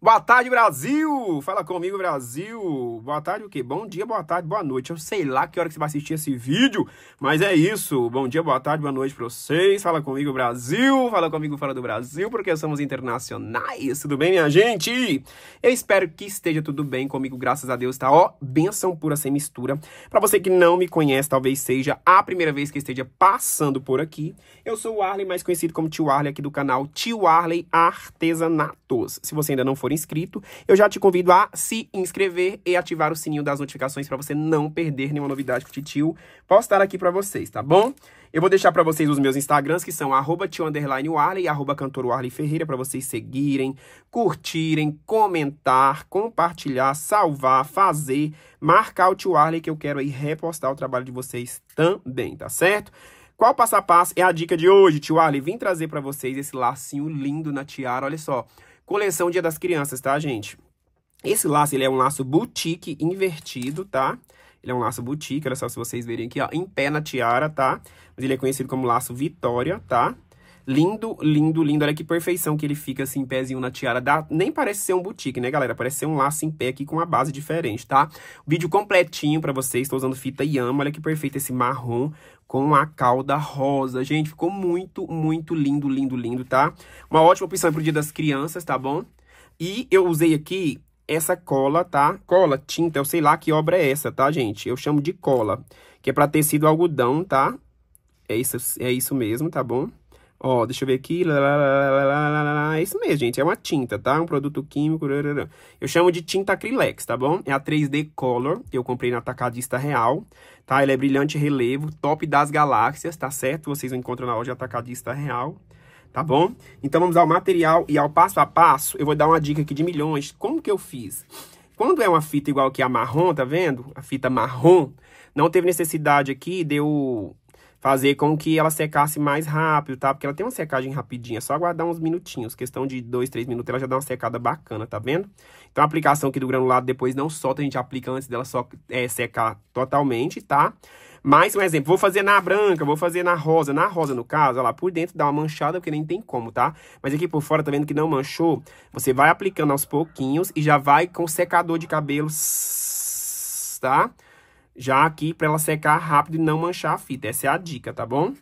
Boa tarde, Brasil! Fala comigo, Brasil! Boa tarde o quê? Bom dia, boa tarde, boa noite. Eu sei lá que hora que você vai assistir esse vídeo, mas é isso. Bom dia, boa tarde, boa noite pra vocês. Fala comigo, Brasil! Fala comigo fora do Brasil, porque somos internacionais. Tudo bem, minha gente? Eu espero que esteja tudo bem comigo, graças a Deus, tá? Ó, benção pura sem mistura. Pra você que não me conhece, talvez seja a primeira vez que esteja passando por aqui. Eu sou o Arley, mais conhecido como Tio Arley, aqui do canal Tio Arley Artesanatos. Se você ainda não foi for inscrito, eu já te convido a se inscrever e ativar o sininho das notificações para você não perder nenhuma novidade que o Titio postar aqui para vocês, tá bom? Eu vou deixar para vocês os meus Instagrams, que são arroba e arroba Ferreira, para vocês seguirem, curtirem, comentar, compartilhar, salvar, fazer, marcar o tio Arley, que eu quero aí repostar o trabalho de vocês também, tá certo? Qual passo a passo é a dica de hoje, tio Arley? Vim trazer para vocês esse lacinho lindo na tiara, olha só. Coleção Dia das Crianças, tá, gente? Esse laço, ele é um laço boutique invertido, tá? Ele é um laço boutique, olha só se vocês verem aqui, ó, em pé na tiara, tá? Mas ele é conhecido como laço Vitória, tá? Lindo, lindo, lindo. Olha que perfeição que ele fica assim, pezinho na tiara. Dá, nem parece ser um boutique, né, galera? Parece ser um laço em pé aqui com uma base diferente, tá? Vídeo completinho pra vocês. Estou usando fita Yama. Olha que perfeito esse marrom com a cauda rosa. Gente, ficou muito, muito lindo, lindo, lindo, tá? Uma ótima opção pro dia das crianças, tá bom? E eu usei aqui essa cola, tá? Cola, tinta, eu sei lá que obra é essa, tá, gente? Eu chamo de cola, que é pra tecido algodão, tá? É isso, é isso mesmo, tá bom? Ó, deixa eu ver aqui. Lá, lá, lá, é isso mesmo, gente. É uma tinta, tá? Um produto químico. Eu chamo de tinta Acrylex, tá bom? É a 3D Color. Eu comprei na Atacadista Real, tá? Ela é brilhante relevo, top das galáxias, tá certo? Vocês encontram na loja Atacadista Real tá bom? Então vamos ao material e ao passo a passo. Eu vou dar uma dica aqui de milhões. Como que eu fiz? Quando é uma fita igual que a marrom, tá vendo? A fita marrom, não teve necessidade aqui de eu fazer com que ela secasse mais rápido, tá? Porque ela tem uma secagem rapidinha, é só aguardar uns minutinhos, questão de dois, três minutos, ela já dá uma secada bacana, tá vendo? Então a aplicação aqui do granulado depois não solta, a gente aplica antes dela só é, secar totalmente, tá? Mais um exemplo, vou fazer na branca, vou fazer na rosa. Na rosa, no caso, olha lá, por dentro dá uma manchada, porque nem tem como, tá? Mas aqui por fora, tá vendo que não manchou? Você vai aplicando aos pouquinhos e já vai com secador de cabelo, tá? já aqui para ela secar rápido e não manchar a fita. Essa é a dica, tá bom?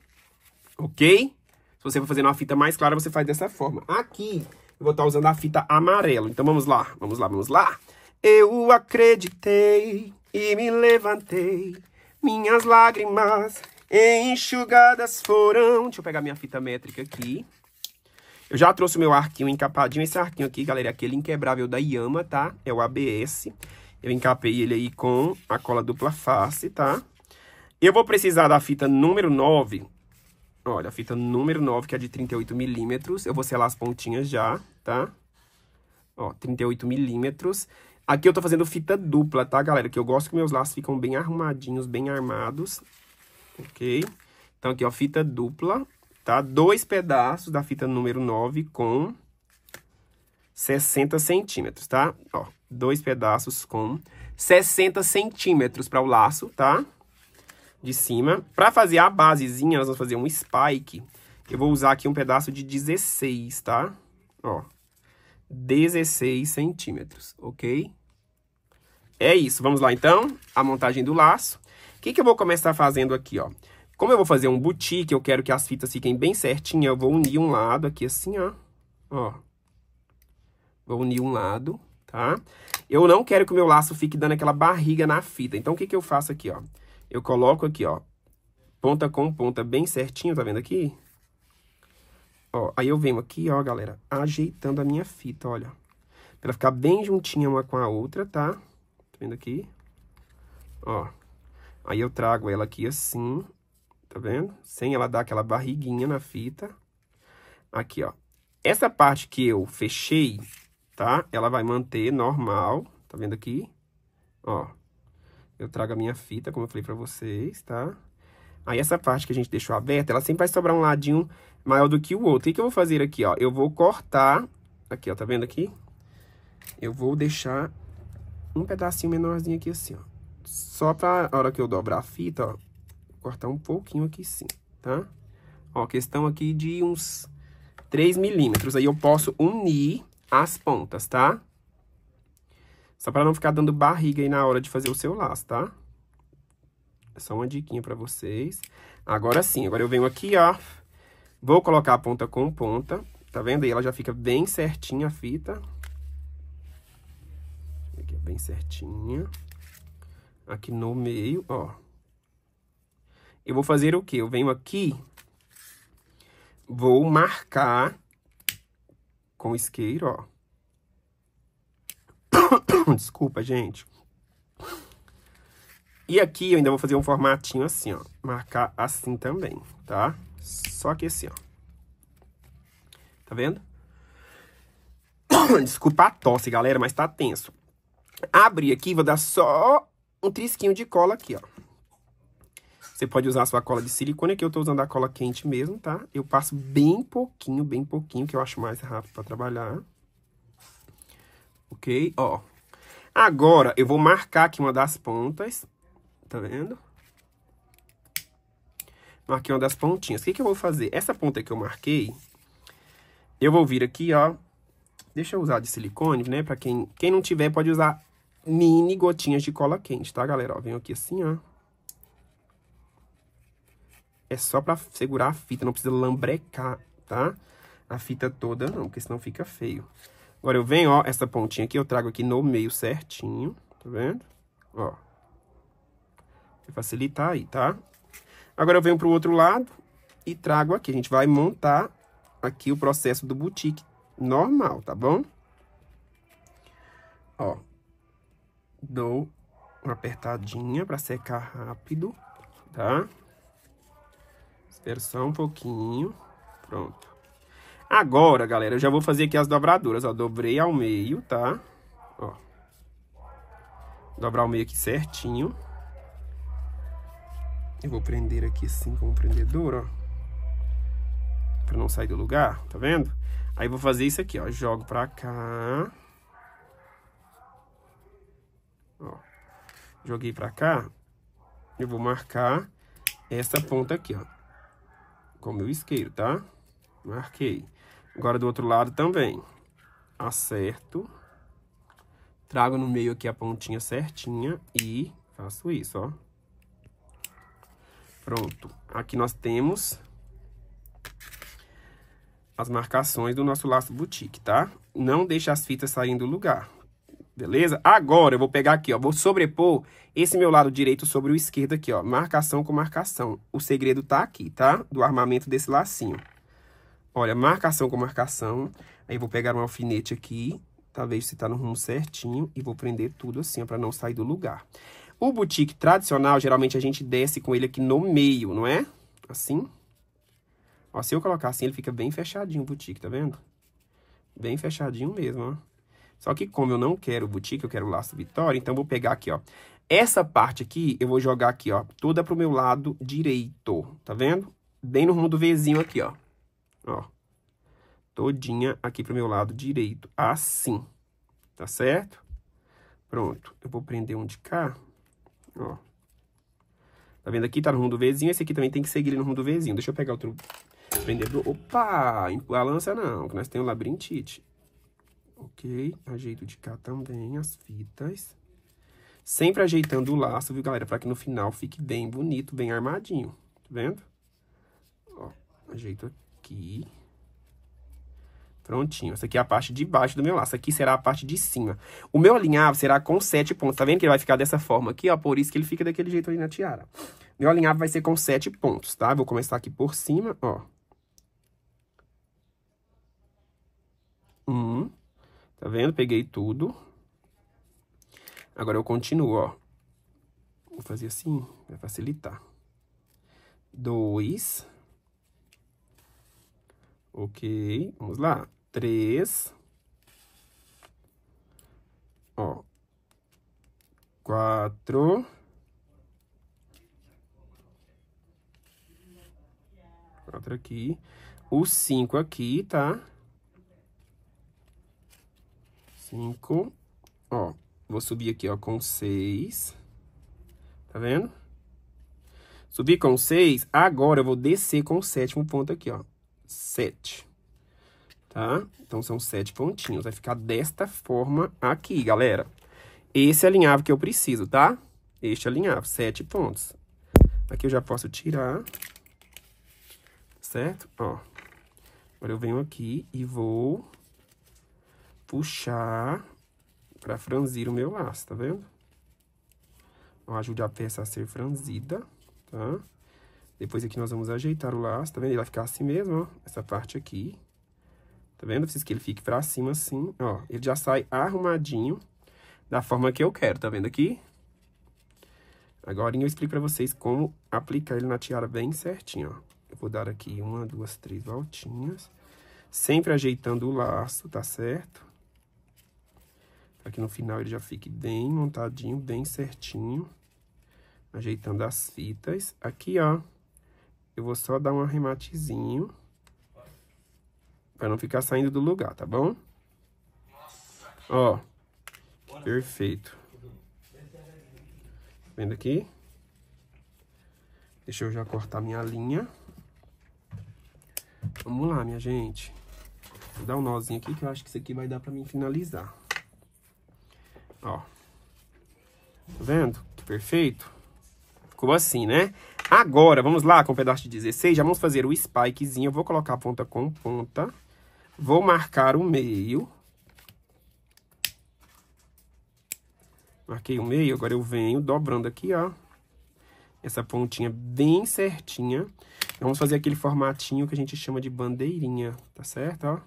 Ok? Se você for fazer uma fita mais clara, você faz dessa forma. Aqui, eu vou estar tá usando a fita amarela. Então, vamos lá, vamos lá, vamos lá. Eu acreditei e me levantei. Minhas lágrimas enxugadas foram... Deixa eu pegar minha fita métrica aqui. Eu já trouxe o meu arquinho encapadinho. Esse arquinho aqui, galera, é aquele inquebrável da Yama, tá? É o ABS. Eu encapei ele aí com a cola dupla face, tá? Eu vou precisar da fita número 9. Olha, a fita número 9, que é de 38 milímetros. Eu vou selar as pontinhas já, tá? Ó, 38 milímetros. Aqui eu tô fazendo fita dupla, tá, galera? Que eu gosto que meus laços ficam bem arrumadinhos, bem armados. Ok? Então, aqui, ó, fita dupla, tá? Dois pedaços da fita número 9 com 60 centímetros, tá? Ó, dois pedaços com 60 centímetros para o laço, tá? De cima. Para fazer a basezinha, nós vamos fazer um spike. Eu vou usar aqui um pedaço de 16, tá? Ó, 16 centímetros, ok? É isso, vamos lá então, a montagem do laço. O que, que eu vou começar fazendo aqui, ó? Como eu vou fazer um boutique, eu quero que as fitas fiquem bem certinhas, eu vou unir um lado aqui assim, ó. Ó. Vou unir um lado tá? Eu não quero que o meu laço fique dando aquela barriga na fita. Então, o que, que eu faço aqui, ó? Eu coloco aqui, ó, ponta com ponta bem certinho, tá vendo aqui? Ó, aí eu venho aqui, ó, galera, ajeitando a minha fita, olha. Pra ficar bem juntinha uma com a outra, tá? Tá vendo aqui? Ó. Aí eu trago ela aqui assim, tá vendo? Sem ela dar aquela barriguinha na fita. Aqui, ó. Essa parte que eu fechei, tá? Ela vai manter normal, tá vendo aqui? Ó, eu trago a minha fita, como eu falei pra vocês, tá? Aí, essa parte que a gente deixou aberta, ela sempre vai sobrar um ladinho maior do que o outro. O que eu vou fazer aqui, ó? Eu vou cortar, aqui, ó, tá vendo aqui? Eu vou deixar um pedacinho menorzinho aqui assim, ó. Só pra hora que eu dobrar a fita, ó, cortar um pouquinho aqui sim, tá? Ó, questão aqui de uns 3 milímetros. Aí eu posso unir as pontas, tá? Só para não ficar dando barriga aí na hora de fazer o seu laço, tá? É só uma diquinha para vocês. Agora sim, agora eu venho aqui, ó. Vou colocar a ponta com ponta. Tá vendo aí? Ela já fica bem certinha a fita. Aqui é bem certinha. Aqui no meio, ó. Eu vou fazer o quê? Eu venho aqui, vou marcar com isqueiro, ó. Desculpa, gente. E aqui eu ainda vou fazer um formatinho assim, ó. Marcar assim também, tá? Só que assim, ó. Tá vendo? Desculpa a tosse, galera, mas tá tenso. Abrir aqui, vou dar só um trisquinho de cola aqui, ó. Você pode usar a sua cola de silicone, aqui eu tô usando a cola quente mesmo, tá? Eu passo bem pouquinho, bem pouquinho, que eu acho mais rápido pra trabalhar. Ok? Ó. Agora, eu vou marcar aqui uma das pontas, tá vendo? Marquei uma das pontinhas. O que que eu vou fazer? Essa ponta que eu marquei, eu vou vir aqui, ó. Deixa eu usar de silicone, né? Pra quem, quem não tiver, pode usar mini gotinhas de cola quente, tá, galera? Ó, venho aqui assim, ó é só pra segurar a fita, não precisa lambrecar, tá? A fita toda não, porque senão fica feio. Agora eu venho, ó, essa pontinha aqui, eu trago aqui no meio certinho, tá vendo? Ó. Pra facilitar aí, tá? Agora eu venho pro outro lado e trago aqui. A gente vai montar aqui o processo do boutique normal, tá bom? Ó. Dou uma apertadinha pra secar rápido, Tá? Espera só um pouquinho. Pronto. Agora, galera, eu já vou fazer aqui as dobraduras, ó. Dobrei ao meio, tá? Ó. Dobrar ao meio aqui certinho. Eu vou prender aqui assim com o prendedor, ó. Pra não sair do lugar, tá vendo? Aí vou fazer isso aqui, ó. Jogo pra cá. Ó. Joguei pra cá. Eu vou marcar essa ponta aqui, ó com o meu isqueiro, tá? Marquei. Agora do outro lado também. Acerto. Trago no meio aqui a pontinha certinha e faço isso, ó. Pronto. Aqui nós temos as marcações do nosso laço boutique, tá? Não deixe as fitas saindo do lugar. Beleza? Agora eu vou pegar aqui, ó, vou sobrepor esse meu lado direito sobre o esquerdo aqui, ó, marcação com marcação. O segredo tá aqui, tá? Do armamento desse lacinho. Olha, marcação com marcação. Aí vou pegar um alfinete aqui, talvez se tá no rumo certinho, e vou prender tudo assim, ó, pra não sair do lugar. O boutique tradicional, geralmente a gente desce com ele aqui no meio, não é? Assim. Ó, se eu colocar assim, ele fica bem fechadinho o boutique, tá vendo? Bem fechadinho mesmo, ó. Só que como eu não quero boutique, eu quero laço vitória, então eu vou pegar aqui, ó. Essa parte aqui, eu vou jogar aqui, ó, toda pro meu lado direito, tá vendo? Bem no rumo do Vzinho aqui, ó. Ó. Todinha aqui pro meu lado direito, assim, tá certo? Pronto, eu vou prender um de cá, ó. Tá vendo aqui? Tá no rumo do Vzinho, esse aqui também tem que seguir ele no rumo do Vzinho. Deixa eu pegar outro prendedor. Opa! lança não, que nós temos labirintite ok? Ajeito de cá também as fitas. Sempre ajeitando o laço, viu, galera? Para que no final fique bem bonito, bem armadinho. Tá vendo? Ó, ajeito aqui. Prontinho. Essa aqui é a parte de baixo do meu laço. Aqui será a parte de cima. O meu alinhavo será com sete pontos. Tá vendo que ele vai ficar dessa forma aqui, ó? Por isso que ele fica daquele jeito ali na tiara. Meu alinhavo vai ser com sete pontos, tá? Vou começar aqui por cima, ó. Tá vendo? Peguei tudo. Agora eu continuo, ó. Vou fazer assim, vai facilitar. Dois. Ok, vamos lá. Três. Ó. Quatro. Quatro aqui. O cinco aqui, tá? Tá? 5. Ó, vou subir aqui, ó, com 6. Tá vendo? Subi com 6, agora eu vou descer com o sétimo ponto aqui, ó. 7. Tá? Então, são 7 pontinhos. Vai ficar desta forma aqui, galera. Esse é alinhavo que eu preciso, tá? Este é alinhavo, 7 pontos. Aqui eu já posso tirar. Certo? Ó. Agora eu venho aqui e vou puxar para franzir o meu laço, tá vendo? Ó, ajude a peça a ser franzida, tá? Depois aqui nós vamos ajeitar o laço, tá vendo? Ele vai ficar assim mesmo, ó, essa parte aqui. Tá vendo? preciso que ele fique pra cima assim, ó. Ele já sai arrumadinho da forma que eu quero, tá vendo aqui? Agora eu explico pra vocês como aplicar ele na tiara bem certinho, ó. Eu vou dar aqui uma, duas, três voltinhas. Sempre ajeitando o laço, tá certo? Aqui no final ele já fique bem montadinho, bem certinho. Ajeitando as fitas. Aqui, ó, eu vou só dar um arrematezinho. Pra não ficar saindo do lugar, tá bom? Ó, perfeito. Vendo aqui? Deixa eu já cortar minha linha. Vamos lá, minha gente. Vou dar um nozinho aqui, que eu acho que isso aqui vai dar pra mim finalizar. Ó. Tá vendo? Que perfeito. Ficou assim, né? Agora, vamos lá com o um pedaço de 16. Já vamos fazer o spikezinho. Eu vou colocar ponta com ponta. Vou marcar o meio. Marquei o meio, agora eu venho dobrando aqui, ó. Essa pontinha bem certinha. Vamos fazer aquele formatinho que a gente chama de bandeirinha, tá certo, ó?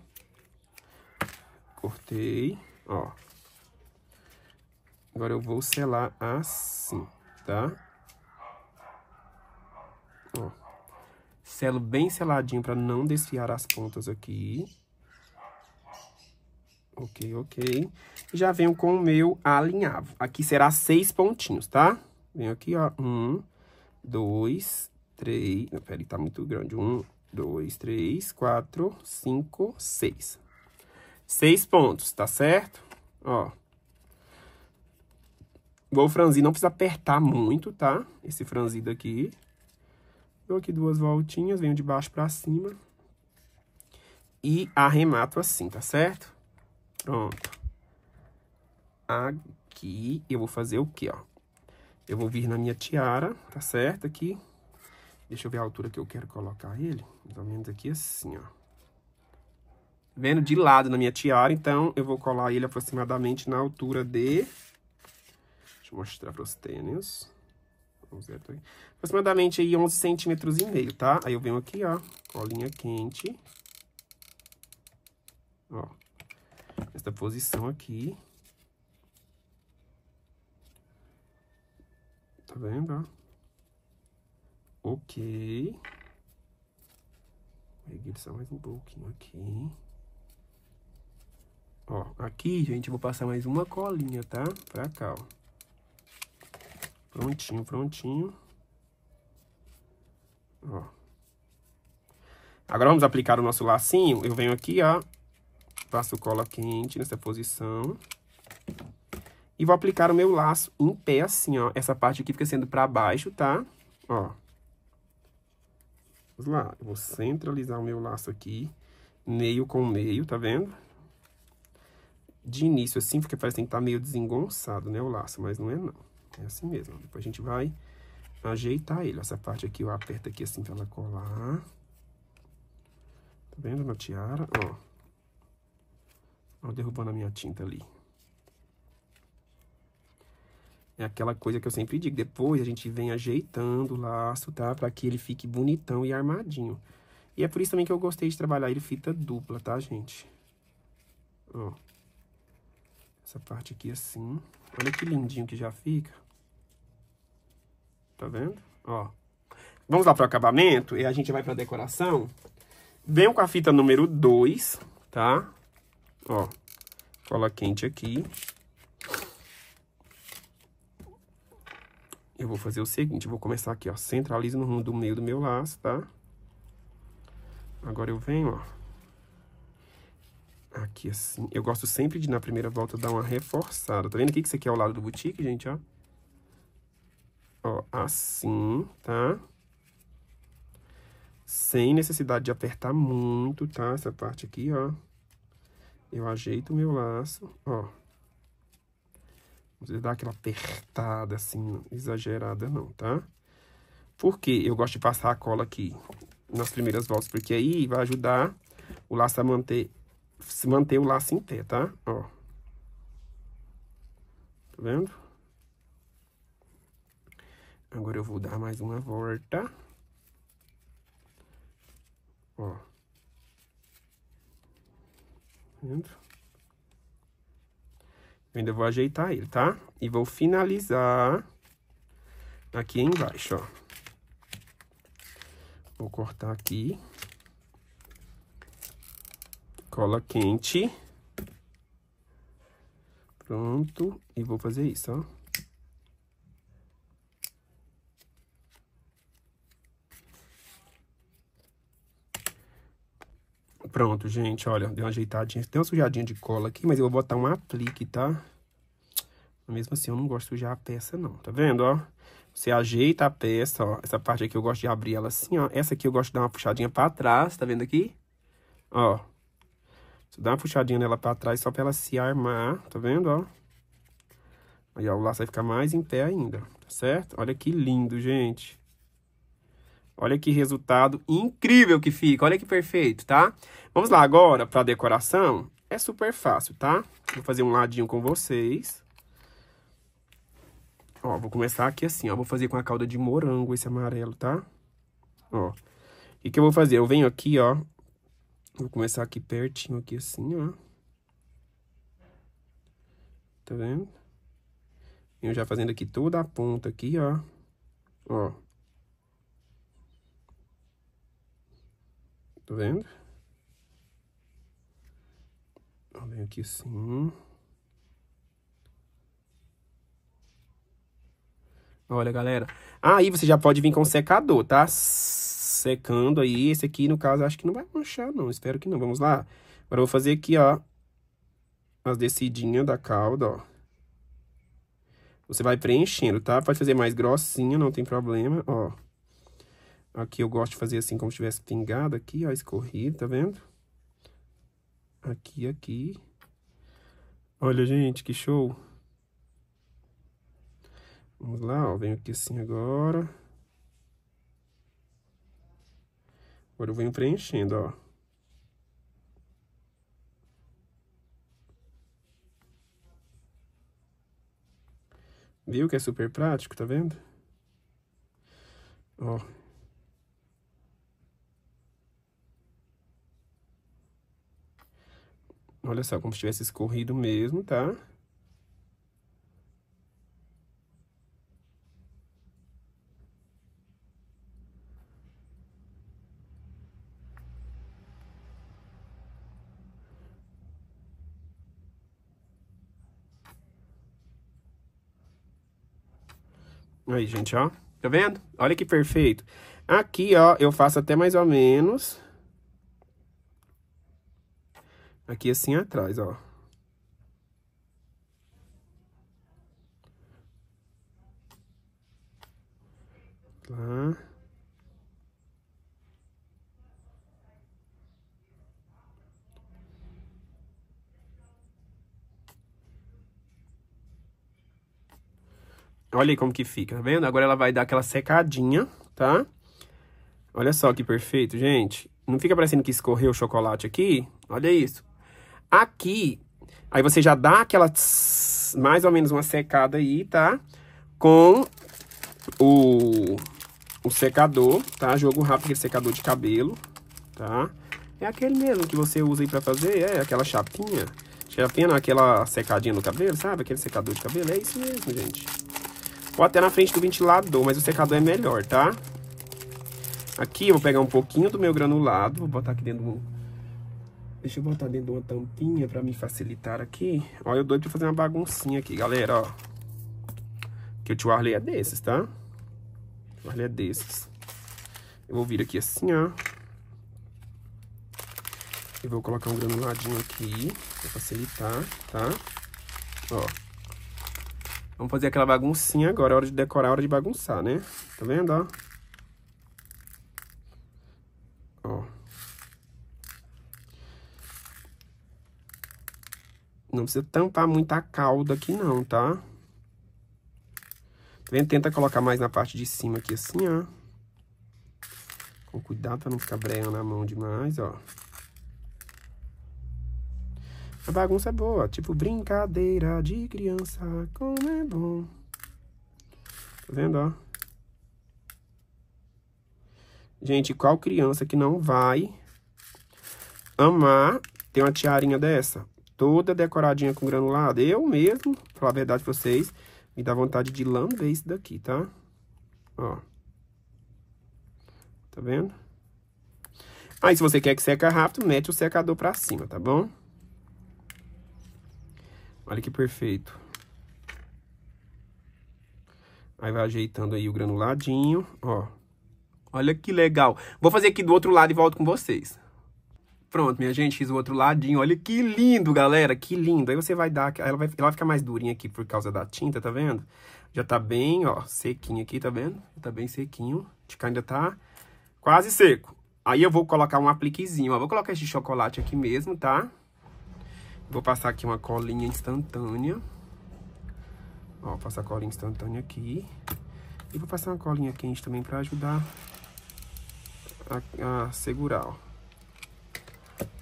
Cortei, ó. Agora eu vou selar assim, tá? Ó. Selo bem seladinho para não desfiar as pontas aqui. Ok, ok. Já venho com o meu alinhavo. Aqui será seis pontinhos, tá? Venho aqui, ó. Um, dois, três... Não, peraí, tá muito grande. Um, dois, três, quatro, cinco, seis. Seis pontos, tá certo? Ó. Vou franzir, não precisa apertar muito, tá? Esse franzido aqui. Dou aqui duas voltinhas, venho de baixo pra cima. E arremato assim, tá certo? Pronto. Aqui eu vou fazer o quê, ó? Eu vou vir na minha tiara, tá certo? Aqui. Deixa eu ver a altura que eu quero colocar ele. Mais ou menos aqui assim, ó. Vendo de lado na minha tiara, então eu vou colar ele aproximadamente na altura de... Deixa eu mostrar para os tênis. Aproximadamente aí 11 centímetros e meio, tá? Aí eu venho aqui, ó, colinha quente. Ó, esta posição aqui. Tá vendo, ó? Ok. Peguei só mais um pouquinho aqui. Ó, aqui, gente, eu vou passar mais uma colinha, tá? Pra cá, ó. Prontinho, prontinho. Ó. Agora vamos aplicar o nosso lacinho. Eu venho aqui, ó. Passo cola quente nessa posição. E vou aplicar o meu laço em pé assim, ó. Essa parte aqui fica sendo pra baixo, tá? Ó. Vamos lá. Eu vou centralizar o meu laço aqui. Meio com meio, tá vendo? De início assim, porque parece que tá meio desengonçado, né, o laço. Mas não é, não. É assim mesmo. Depois a gente vai ajeitar ele. Essa parte aqui eu aperto aqui assim pra ela colar. Tá vendo na tiara? Ó. Ó, derrubando a minha tinta ali. É aquela coisa que eu sempre digo, depois a gente vem ajeitando o laço, tá? Pra que ele fique bonitão e armadinho. E é por isso também que eu gostei de trabalhar ele fita dupla, tá, gente? Ó. Essa parte aqui assim. Olha que lindinho que já fica. Tá vendo? Ó. Vamos lá para o acabamento e a gente vai para decoração. Venho com a fita número 2, tá? Ó. Cola quente aqui. Eu vou fazer o seguinte, vou começar aqui, ó. Centralizo no rumo do meio do meu laço, tá? Agora eu venho, ó. Aqui assim. Eu gosto sempre de, na primeira volta, dar uma reforçada. Tá vendo aqui que isso aqui é o lado do boutique, gente, ó? ó, assim, tá? Sem necessidade de apertar muito, tá? Essa parte aqui, ó. Eu ajeito o meu laço, ó. Não dar aquela apertada, assim, exagerada não, tá? Porque eu gosto de passar a cola aqui nas primeiras voltas, porque aí vai ajudar o laço a manter, se manter o laço em pé, tá? Ó. Tá vendo? Agora eu vou dar mais uma volta. Ó. Tá vendo? Eu ainda vou ajeitar ele, tá? E vou finalizar aqui embaixo, ó. Vou cortar aqui. Cola quente. Pronto. E vou fazer isso, ó. Pronto, gente, olha, deu uma ajeitadinha, tem uma sujadinha de cola aqui, mas eu vou botar um aplique, tá? Mesmo assim, eu não gosto de sujar a peça, não, tá vendo, ó? Você ajeita a peça, ó, essa parte aqui eu gosto de abrir ela assim, ó. Essa aqui eu gosto de dar uma puxadinha pra trás, tá vendo aqui? Ó. Você dá uma puxadinha nela pra trás só pra ela se armar, tá vendo, ó? Aí, ó, o laço vai ficar mais em pé ainda, tá certo? Olha que lindo, gente. Olha que resultado incrível que fica, olha que perfeito, tá? Vamos lá agora para decoração. É super fácil, tá? Vou fazer um ladinho com vocês. Ó, vou começar aqui assim, ó. Vou fazer com a calda de morango esse amarelo, tá? Ó. O que eu vou fazer? Eu venho aqui, ó. Vou começar aqui pertinho, aqui assim, ó. Tá vendo? Venho já fazendo aqui toda a ponta aqui, ó. Ó. Tá vendo? Eu então, aqui sim. Olha, galera. Aí você já pode vir com secador, tá? Secando aí. Esse aqui, no caso, acho que não vai manchar, não. Espero que não. Vamos lá. Agora eu vou fazer aqui, ó. As descidinhas da cauda, ó. Você vai preenchendo, tá? Pode fazer mais grossinho, não tem problema, ó. Aqui eu gosto de fazer assim como se tivesse pingado aqui, ó, escorrido, tá vendo? Aqui, aqui. Olha, gente, que show! Vamos lá, ó, venho aqui assim agora. Agora eu venho preenchendo, ó. Viu que é super prático, tá vendo? Ó, Olha só, como se tivesse escorrido mesmo, tá? Aí, gente, ó. Tá vendo? Olha que perfeito. Aqui, ó, eu faço até mais ou menos... Aqui assim atrás, ó. Lá. Olha aí como que fica, tá vendo? Agora ela vai dar aquela secadinha, tá? Olha só que perfeito, gente. Não fica parecendo que escorreu o chocolate aqui? Olha isso. Aqui, aí você já dá aquela tss, mais ou menos uma secada aí, tá? Com o, o secador, tá? Jogo rápido, secador de cabelo, tá? É aquele mesmo que você usa aí pra fazer, é aquela chapinha. Chapinha pena aquela secadinha no cabelo, sabe? Aquele secador de cabelo, é isso mesmo, gente. Ou até na frente do ventilador, mas o secador é melhor, tá? Aqui eu vou pegar um pouquinho do meu granulado, vou botar aqui dentro do Deixa eu botar dentro de uma tampinha pra me facilitar aqui. Ó, eu doido pra fazer uma baguncinha aqui, galera, ó. Que o tio Arley é desses, tá? O Arley é desses. Eu vou vir aqui assim, ó. E vou colocar um granuladinho aqui pra facilitar, tá? Ó. Vamos fazer aquela baguncinha agora, é hora de decorar, é hora de bagunçar, né? Tá vendo, ó? Não precisa tampar muito a cauda aqui não, tá? Tá Tenta colocar mais na parte de cima aqui assim, ó. Com cuidado pra não ficar breando na mão demais, ó. A bagunça é boa, tipo brincadeira de criança, como é bom. Tá vendo, ó? Gente, qual criança que não vai amar ter uma tiarinha dessa? toda decoradinha com granulado. Eu mesmo, pra falar a verdade pra vocês, me dá vontade de lamber isso daqui, tá? Ó. Tá vendo? Aí, se você quer que seca rápido, mete o secador pra cima, tá bom? Olha que perfeito. Aí, vai ajeitando aí o granuladinho, ó. Olha que legal. Vou fazer aqui do outro lado e volto com vocês. Pronto, minha gente, fiz o outro ladinho. Olha que lindo, galera, que lindo. Aí você vai dar, ela vai, ela vai ficar mais durinha aqui por causa da tinta, tá vendo? Já tá bem, ó, sequinho aqui, tá vendo? Tá bem sequinho, de ainda tá quase seco. Aí eu vou colocar um apliquezinho, ó, vou colocar esse chocolate aqui mesmo, tá? Vou passar aqui uma colinha instantânea. Ó, passar a colinha instantânea aqui. E vou passar uma colinha quente também pra ajudar a, a segurar, ó.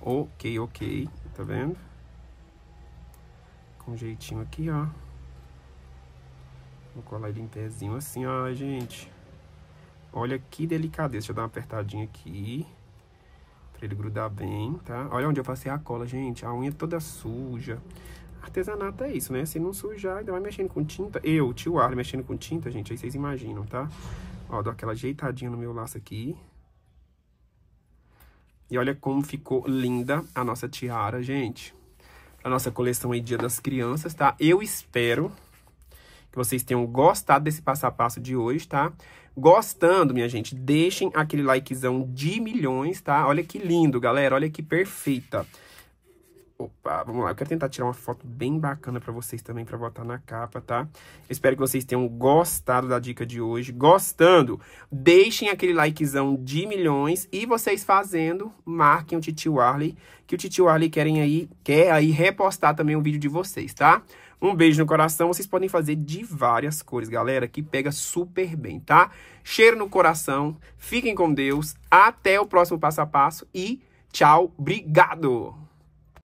Ok, ok, tá vendo? Com jeitinho aqui, ó. Vou colar ele em pezinho assim, ó, gente. Olha que delicadeza. Deixa eu dar uma apertadinha aqui. Pra ele grudar bem, tá? Olha onde eu passei a cola, gente. A unha toda suja. Artesanato é isso, né? Se não sujar, ainda vai mexendo com tinta. Eu, tio Arley, mexendo com tinta, gente. Aí vocês imaginam, tá? Ó, dou aquela ajeitadinha no meu laço aqui. E olha como ficou linda a nossa tiara, gente. A nossa coleção aí Dia das Crianças, tá? Eu espero que vocês tenham gostado desse passo a passo de hoje, tá? Gostando, minha gente, deixem aquele likezão de milhões, tá? Olha que lindo, galera, olha que perfeita. Opa, vamos lá. Eu quero tentar tirar uma foto bem bacana pra vocês também, pra botar na capa, tá? Eu espero que vocês tenham gostado da dica de hoje. Gostando, deixem aquele likezão de milhões. E vocês fazendo, marquem o Titio Arley, que o Titio Arley querem aí, quer aí repostar também o um vídeo de vocês, tá? Um beijo no coração. Vocês podem fazer de várias cores, galera, que pega super bem, tá? Cheiro no coração. Fiquem com Deus. Até o próximo passo a passo e tchau. Obrigado!